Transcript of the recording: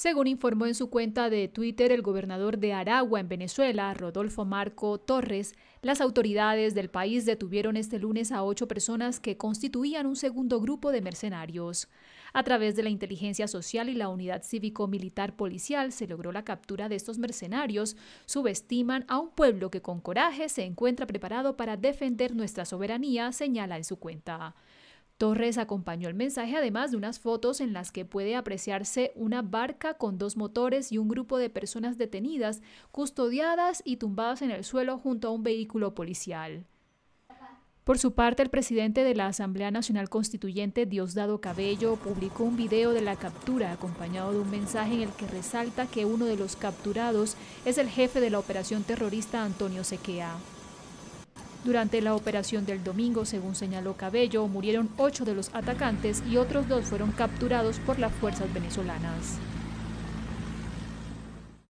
Según informó en su cuenta de Twitter el gobernador de Aragua en Venezuela, Rodolfo Marco Torres, las autoridades del país detuvieron este lunes a ocho personas que constituían un segundo grupo de mercenarios. A través de la inteligencia social y la unidad cívico-militar policial se logró la captura de estos mercenarios. Subestiman a un pueblo que con coraje se encuentra preparado para defender nuestra soberanía, señala en su cuenta. Torres acompañó el mensaje además de unas fotos en las que puede apreciarse una barca con dos motores y un grupo de personas detenidas, custodiadas y tumbadas en el suelo junto a un vehículo policial. Por su parte, el presidente de la Asamblea Nacional Constituyente, Diosdado Cabello, publicó un video de la captura acompañado de un mensaje en el que resalta que uno de los capturados es el jefe de la operación terrorista Antonio Sequea. Durante la operación del domingo, según señaló Cabello, murieron ocho de los atacantes y otros dos fueron capturados por las fuerzas venezolanas.